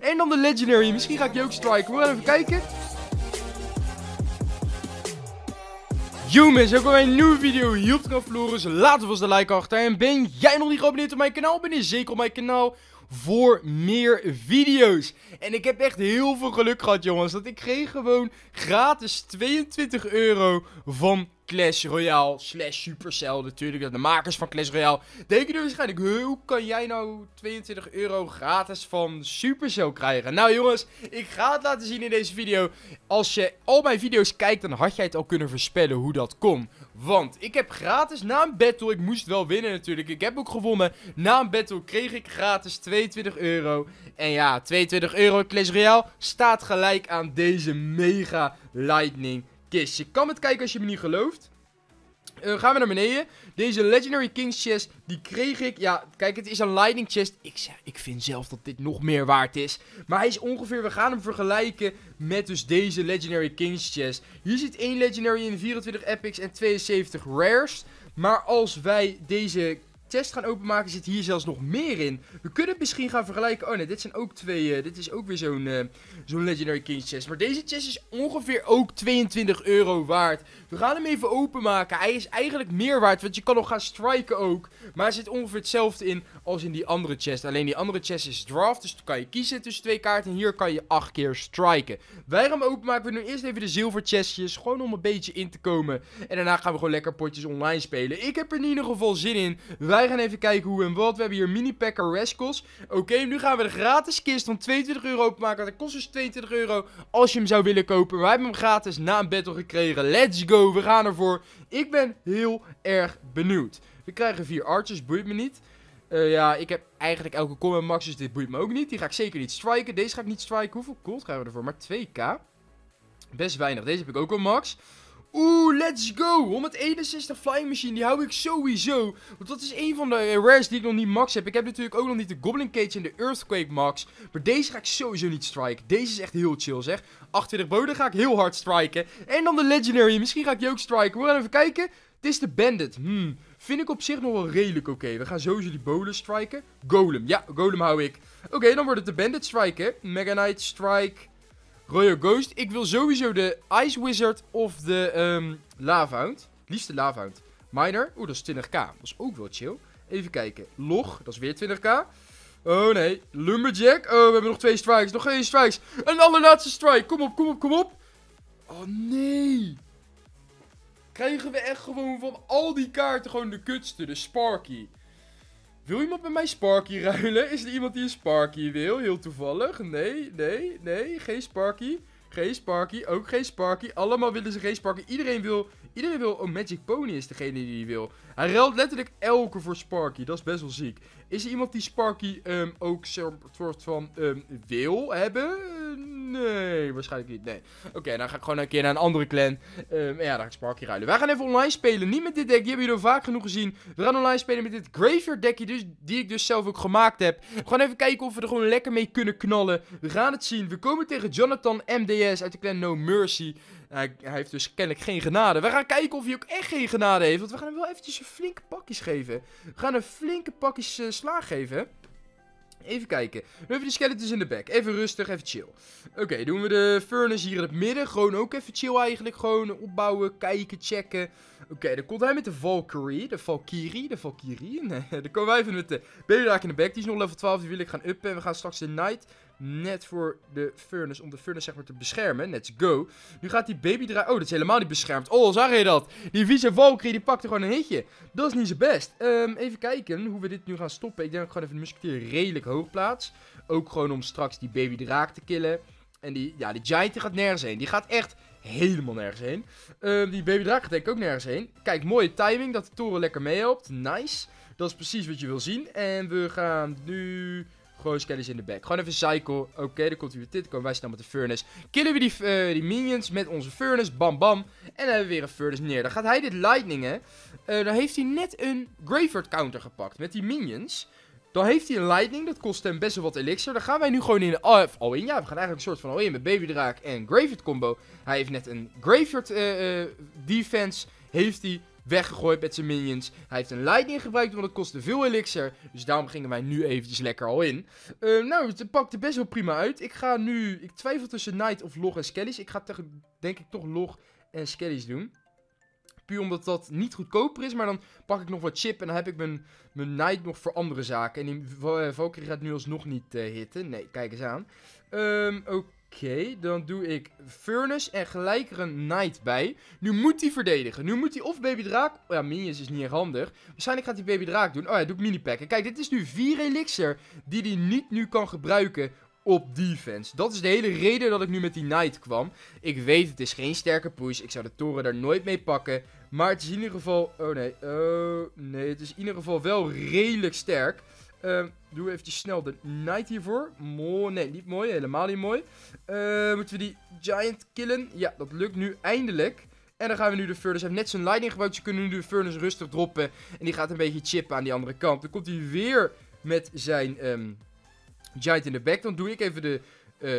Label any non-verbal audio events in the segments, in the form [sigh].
En dan de Legendary. Misschien ga ik die ook striken. We gaan even kijken. Jongens, ook bij een nieuwe video hier op kanaal Flores. Laat vast de like achter. En ben jij nog niet geabonneerd op mijn kanaal? Ben je zeker op mijn kanaal? voor meer video's. En ik heb echt heel veel geluk gehad, jongens. Dat ik kreeg gewoon gratis 22 euro van Clash Royale slash Supercell natuurlijk. Dat de makers van Clash Royale denken er waarschijnlijk... Hoe kan jij nou 22 euro gratis van Supercell krijgen? Nou jongens, ik ga het laten zien in deze video. Als je al mijn video's kijkt, dan had jij het al kunnen voorspellen hoe dat komt. Want ik heb gratis na een battle, ik moest wel winnen natuurlijk, ik heb ook gewonnen. Na een battle kreeg ik gratis 22 euro. En ja, 22 euro Clash Royale staat gelijk aan deze mega lightning kist. Je kan het kijken als je me niet gelooft. Eh, gaan we naar beneden. Deze Legendary Kings chest, die kreeg ik. Ja, kijk, het is een Lightning chest. Ik, ik vind zelf dat dit nog meer waard is. Maar hij is ongeveer, we gaan hem vergelijken met dus deze Legendary Kings chest. Hier zit één Legendary in, 24 epics en 72 rares. Maar als wij deze test gaan openmaken zit hier zelfs nog meer in. We kunnen het misschien gaan vergelijken. Oh nee, dit zijn ook twee. Eh, dit is ook weer zo'n eh, zo'n Legendary Kings chest. Maar deze chest is ongeveer ook 22 euro waard. We gaan hem even openmaken. Hij is eigenlijk meer waard, want je kan nog gaan striken ook. Maar hij zit ongeveer hetzelfde in als in die andere chest. Alleen die andere chest is draft, dus dan kan je kiezen tussen twee kaarten. En hier kan je acht keer striken. Wij gaan hem openmaken. We doen eerst even de zilver chestjes, gewoon om een beetje in te komen. En daarna gaan we gewoon lekker potjes online spelen. Ik heb er in ieder geval zin in. Wij wij gaan even kijken hoe en wat. We hebben hier mini packer rascals. Oké, nu gaan we de gratis kist van 22 euro openmaken. Dat kost dus 22 euro als je hem zou willen kopen. Wij hebben hem gratis na een battle gekregen. Let's go, we gaan ervoor. Ik ben heel erg benieuwd. We krijgen vier archers, boeit me niet. Eh, ja, ik heb eigenlijk elke combat max, dus dit boeit me ook niet. Die ga ik zeker niet striken. Deze ga ik niet striken. Hoeveel gold gaan we ervoor? Maar 2k. Best weinig. Deze heb ik ook al max. Oeh, let's go. 161 Flying Machine, die hou ik sowieso. Want dat is een van de rares die ik nog niet max heb. Ik heb natuurlijk ook nog niet de Goblin Cage en de Earthquake max. Maar deze ga ik sowieso niet striken. Deze is echt heel chill, zeg. 28 boden ga ik heel hard striken. En dan de Legendary. Misschien ga ik die ook striken. We gaan even kijken. Het is de Bandit. Hmm, vind ik op zich nog wel redelijk oké. We gaan sowieso die bolen striken. Golem. Ja, Golem hou ik. Oké, dan wordt het de Bandit striken. Mega Knight strike. Royal Ghost. Ik wil sowieso de Ice Wizard of de um, liefste Hound. Liefst Miner. Oeh, dat is 20k. Dat is ook wel chill. Even kijken. Log. Dat is weer 20k. Oh nee. Lumberjack. Oh, we hebben nog twee strikes. Nog één strikes. Een allerlaatste strike. Kom op, kom op, kom op. Oh nee. Krijgen we echt gewoon van al die kaarten gewoon de kutste. De Sparky. Wil iemand met mij Sparky ruilen? Is er iemand die een Sparky wil? Heel toevallig. Nee, nee, nee. Geen Sparky. Geen Sparky. Ook geen Sparky. Allemaal willen ze geen Sparky. Iedereen wil... Iedereen wil een Magic Pony is degene die die wil. Hij ruilt letterlijk elke voor Sparky. Dat is best wel ziek. Is er iemand die Sparky ehm, ook ook soort van ehm, wil hebben? Nee, waarschijnlijk niet. Nee. Oké, dan ga ik gewoon een keer naar een andere clan. Um, ja, dan ga ik Sparky ruilen. Wij gaan even online spelen. Niet met dit deck. Die hebben jullie al vaak genoeg gezien. We gaan online spelen met dit graveyard deckje. Dus, die ik dus zelf ook gemaakt heb. Gewoon even kijken of we er gewoon lekker mee kunnen knallen. We gaan het zien. We komen tegen Jonathan MDS uit de clan No Mercy. Hij, heeft dus kennelijk geen genade. We gaan kijken of hij ook echt geen genade heeft. Want we gaan hem wel eventjes een flinke pakjes geven. We gaan hem flinke pakjes eh, slaag geven. Even kijken. Nu hebben die de skeletons in de back. Even rustig, even chill. Oké, doen we de furnace hier in het midden. Gewoon ook even chill eigenlijk. Gewoon opbouwen, kijken, checken. Oké, dan komt hij met de Valkyrie. De Valkyrie, de Valkyrie. [laughs] Nee, dan komen wij even met de Belurak in de back. Die is nog level 12, die wil ik gaan uppen. En we gaan straks de Knight net voor de furnace. Om de furnace zeg maar te beschermen. Let's go. Nu gaat die baby draaien. Oh, dat is helemaal niet beschermd. Oh, zag je dat? Die vieze Valkyrie die er gewoon een hitje. Dat is niet zo best. Ehm, even kijken hoe we dit nu gaan stoppen. Ik denk dat ik gewoon even de musketier redelijk hoog plaats. Ook gewoon om straks die baby draak te killen. En die, ja, die giant die gaat nergens heen. Die gaat echt helemaal nergens heen. Ehm, die baby draak gaat denk ik ook nergens heen. Kijk, mooie timing dat de toren lekker meehelpt. Nice. Dat is precies wat je wil zien. En we gaan nu gewoon in de back. Gewoon even cycle. Oké, dan komt hij weer dit. komen wij snel met de furnace. Killen we die, eh, die minions met onze furnace. Bam, bam. En dan hebben we weer een furnace neer. Dan gaat hij dit lightning hè, eh, dan heeft hij net een Graveyard counter gepakt met die minions. Dan heeft hij een lightning. Dat kost hem best wel wat elixir. Dan gaan wij nu gewoon in al, all oh, oh, in. Ja, we gaan eigenlijk een soort van al in met babydraak en Graveyard combo. Hij heeft net een Graveyard eh, defense. Heeft hij weggegooid met zijn minions. Hij heeft een lightning gebruikt, want dat kostte veel elixir. Dus daarom gingen wij nu eventjes lekker al in. Uh, nou, het pakte best wel prima uit. Ik ga nu... Ik twijfel tussen Knight of Log en Skellies. Ik ga tegen, denk ik toch Log en Skellies doen. Puur omdat dat niet goedkoper is. Maar dan pak ik nog wat chip en dan heb ik mijn, mijn Knight nog voor andere zaken. En die eh, Valkyrie gaat nu alsnog niet eh, hitten. Nee, kijk eens aan. Um, Oké. Oké, dan doe ik Furnace en gelijk er een Knight bij. Nu moet hij verdedigen. Nu moet hij of Baby Draak... Oh ja, Minions is niet erg handig. Waarschijnlijk gaat hij Baby Draak doen. Oh ja, doe ik Minipacken. Kijk, dit is nu 4 elixir die hij niet nu kan gebruiken op defense. Dat is de hele reden dat ik nu met die Knight kwam. Ik weet, het is geen sterke push. Ik zou de toren daar nooit mee pakken. Maar het is in ieder geval... Oh nee, oh nee. Het is in ieder geval wel redelijk sterk. Ehm, doe doen we snel de Knight hiervoor. Mooi, nee, niet mooi. Helemaal niet mooi. Ehm, moeten we die Giant killen? Ja, dat lukt nu eindelijk. En dan gaan we nu de Furnace. Hij heeft net zijn lightning gebouwd, Ze kunnen nu de Furnace rustig droppen. En die gaat een beetje chippen aan die andere kant. Dan komt hij weer met zijn ehm, Giant in de back. Dan doe ik even de... Eh,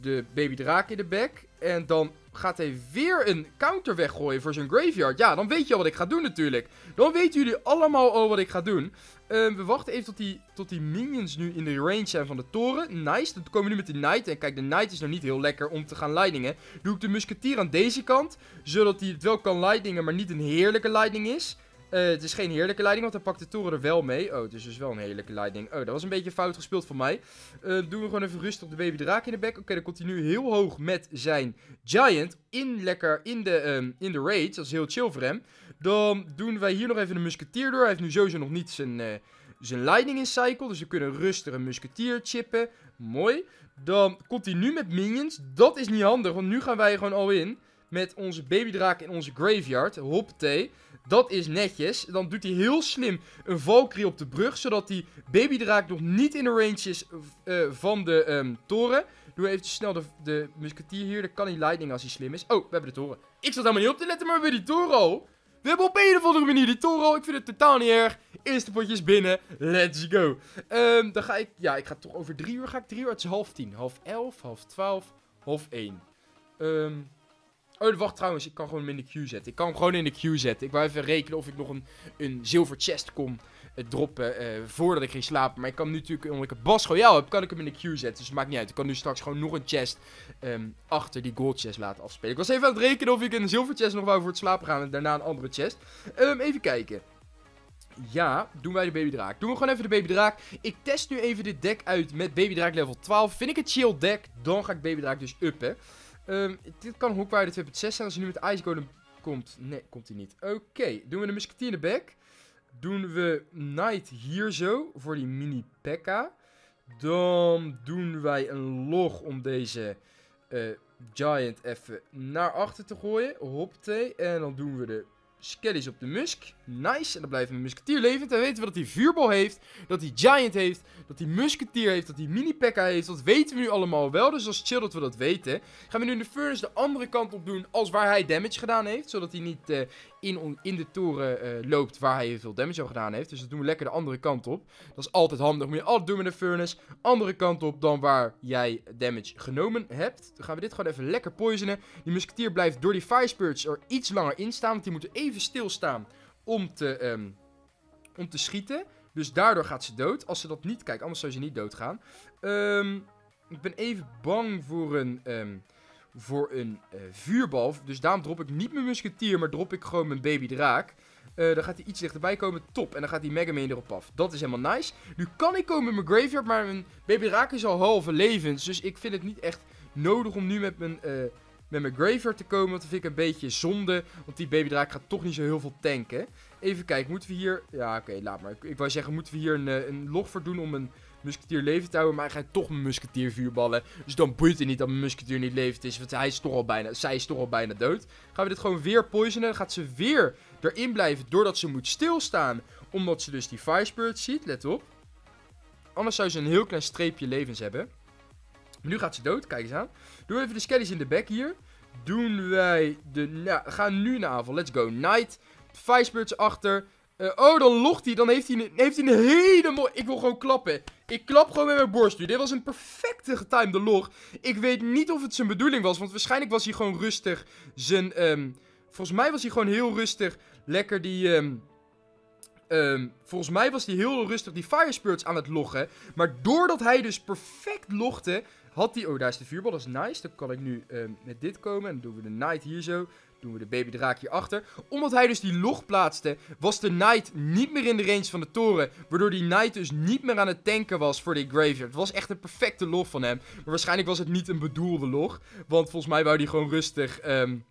de baby draak in de bek. En dan gaat hij weer een counter weggooien voor zijn graveyard. Ja, dan weet je al wat ik ga doen natuurlijk. Dan weten jullie allemaal al wat ik ga doen. Ehm, we wachten even tot die, tot die minions nu in de range zijn van de toren. Nice, dan komen we nu met die knight. En kijk, de knight is nog niet heel lekker om te gaan leidingen. Doe ik de musketier aan deze kant. Zodat hij het wel kan lightningen, maar niet een heerlijke leiding is. Eh, het is geen heerlijke leiding, want hij pakt de toren er wel mee. Oh, het is dus wel een heerlijke leiding. Oh, dat was een beetje fout gespeeld van mij. Eh, doen we gewoon even rustig op de baby draak in de bek. Oké, okay, dan komt hij nu heel hoog met zijn giant. In lekker in de, um, in de raids. Dat is heel chill voor hem. Dan doen wij hier nog even een musketier door. Hij heeft nu sowieso nog niet zijn, eh, zijn leiding in cycle. Dus we kunnen rustig een musketier chippen. Mooi. Dan continu met minions. Dat is niet handig, want nu gaan wij gewoon al in. Met onze babydraak in onze graveyard. Hoppatee. Dat is netjes. Dan doet hij heel slim een Valkyrie op de brug. Zodat die babydraak nog niet in de range is eh, van de ehm, toren. Doe even snel de, de musketier hier. Dan kan hij lightning als hij slim is. Oh, we hebben de toren. Ik zat helemaal niet op te letten, maar we hebben die toren al. We hebben op een of andere manier die Toro. Ik vind het totaal niet erg. Eerste potje is binnen. Let's go. Ehm, dan ga ik... Ja, ik ga toch over drie uur. Ga ik drie uur? Het is half tien. Half elf, half twaalf, half één. Ehm... Um, Oh, wacht trouwens, ik kan gewoon hem in de queue zetten. Ik kan hem gewoon in de queue zetten. Ik wou even rekenen of ik nog een, een zilver chest kom eh, droppen eh, voordat ik ging slapen. Maar ik kan hem nu natuurlijk, omdat ik een Bas Royale heb, kan ik hem in de queue zetten. Dus het maakt niet uit. Ik kan nu straks gewoon nog een chest ehm, achter die gold chest laten afspelen. Ik was even aan het rekenen of ik een zilver chest nog wou voor het slapen gaan en daarna een andere chest. Ehm, even kijken. Ja, doen wij de draak. Doen we gewoon even de draak. Ik test nu even dit deck uit met babydraak level 12. Vind ik een chill deck, dan ga ik babydraak dus uppen. Ehm, dit kan Hawkwider 2.6 zijn als hij nu met Ice Golem komt. Nee, komt hij niet. Oké, doen we de musketier in de back. Doen we Knight hier zo voor die mini Pekka. Dan doen wij een log om deze eh, Giant even naar achter te gooien. Hopte. En dan doen we de Skelly's op de Musk. Nice. En dan blijft een musketier levend. En weten we dat hij vuurbal heeft. Dat hij giant heeft. Dat hij musketier heeft. Dat hij mini pekka heeft. Dat weten we nu allemaal wel. Dus dat is chill dat we dat weten. Gaan we nu de furnace de andere kant op doen. Als waar hij damage gedaan heeft. Zodat hij niet eh, in, in de toren eh, loopt waar hij veel damage al gedaan heeft. Dus we doen we lekker de andere kant op. Dat is altijd handig. Moet je altijd doen met de furnace. Andere kant op dan waar jij damage genomen hebt. Dan gaan we dit gewoon even lekker poisonen. Die musketier blijft door die fire Spurge er iets langer in staan. Want die moeten even stilstaan om te, ehm, om te schieten. Dus daardoor gaat ze dood. Als ze dat niet kijk, anders zou ze niet doodgaan. Um, ik ben even bang voor een... Ehm, voor een uh, vuurbal. Dus daarom drop ik niet mijn musketier, maar drop ik gewoon mijn baby draak. Eh, dan gaat hij iets dichterbij komen, top. En dan gaat die Mega erop af. Dat is helemaal nice. Nu kan ik komen met mijn graveyard, maar mijn baby draak is al halve levens. Dus ik vind het niet echt nodig om nu met mijn, eh, met mijn graveyard te komen. Want dat vind ik een beetje zonde. Want die baby draak gaat toch niet zo heel veel tanken. Even kijken, moeten we hier... Ja, oké, laat maar. Ik, ik wou zeggen, moeten we hier een, een log voor doen om een musketier houden. maar hij gaat toch mijn musketier vuurballen. Dus dan boeit het niet dat mijn musketier niet levend is, want hij is toch al bijna, zij is toch al bijna dood. Gaan we dit gewoon weer poisonen, gaat ze weer erin blijven doordat ze moet stilstaan. Omdat ze dus die Fire ziet, let op. Anders zou ze een heel klein streepje levens hebben. nu gaat ze dood, kijk eens aan. Doen we even de skellies in de back hier. Doen wij de... Nou, gaan nu naar aanval, let's go. Knight, Fire achter. Eh, oh, dan logt hij. Dan heeft hij, een, heeft hij helemaal... Ik wil gewoon klappen. Ik klap gewoon met mijn borst nu. Dit was een perfecte getimede log. Ik weet niet of het zijn bedoeling was. Want waarschijnlijk was hij gewoon rustig. Zijn, ehm, volgens mij was hij gewoon heel rustig. Lekker die, ehm, ehm, volgens mij was hij heel rustig die fire Spirits aan het loggen. Maar doordat hij dus perfect logde, had hij... Oh, daar is de vuurbal. Dat is nice. Dan kan ik nu met dit komen. En dan doen we de night hier zo doen we de baby draak hierachter. Omdat hij dus die log plaatste, was de knight niet meer in de range van de toren. Waardoor die knight dus niet meer aan het tanken was voor die graveyard. Het was echt een perfecte log van hem. Maar waarschijnlijk was het niet een bedoelde log. Want volgens mij wou hij gewoon rustig... Um,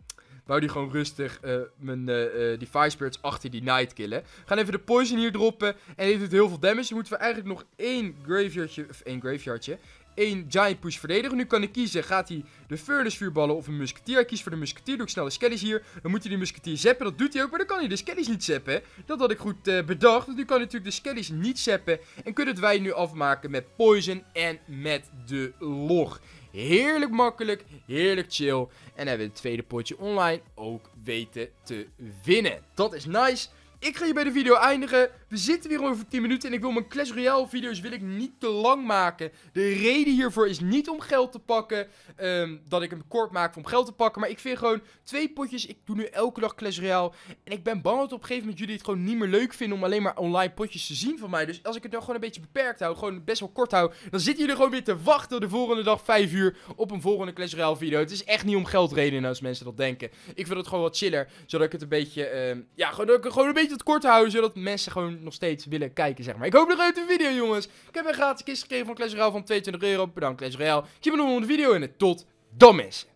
wou die gewoon rustig eh, mijn, eh, eh, die Fire Spirits achter die Knight killen. gaan even de Poison hier droppen. En dit doet heel veel damage. Dan moeten we eigenlijk nog één graveyardje, of één graveyardje, één giant push verdedigen. Nu kan ik kiezen, gaat hij de furnace vuurballen of een musketier. Kies voor de musketier, doe ik snel de skellies hier. Dan moet hij die musketier zappen. dat doet hij ook, maar dan kan hij de skellies niet zappen. Dat had ik goed eh, bedacht, nu kan hij natuurlijk de skellies niet zappen En kunnen wij nu afmaken met poison en met de log. Heerlijk makkelijk, heerlijk chill. En hebben we het tweede potje online ook weten te winnen. Dat is nice. Ik ga je bij de video eindigen. We zitten weer over 10 minuten en ik wil mijn Clash Royale video's wil ik niet te lang maken. De reden hiervoor is niet om geld te pakken. Ehm, dat ik hem kort maak om geld te pakken. Maar ik vind gewoon twee potjes. Ik doe nu elke dag Clash Royale. En ik ben bang dat op een gegeven moment jullie het gewoon niet meer leuk vinden om alleen maar online potjes te zien van mij. Dus als ik het dan gewoon een beetje beperkt hou, gewoon best wel kort hou. Dan zitten jullie gewoon weer te wachten de volgende dag 5 uur op een volgende Clash Royale video. Het is echt niet om geld geldredenen nou, als mensen dat denken. Ik wil het gewoon wat chiller. Zodat ik het een beetje, ehm, ja, gewoon, ik gewoon een beetje het kort houden, zodat mensen gewoon nog steeds willen kijken, zeg maar. Ik hoop nog uit de video, jongens. Ik heb een gratis kist gekregen van Clash Royale van 22 euro. Bedankt, Clash Royale. Ik zie me nog de video en tot dan, mensen.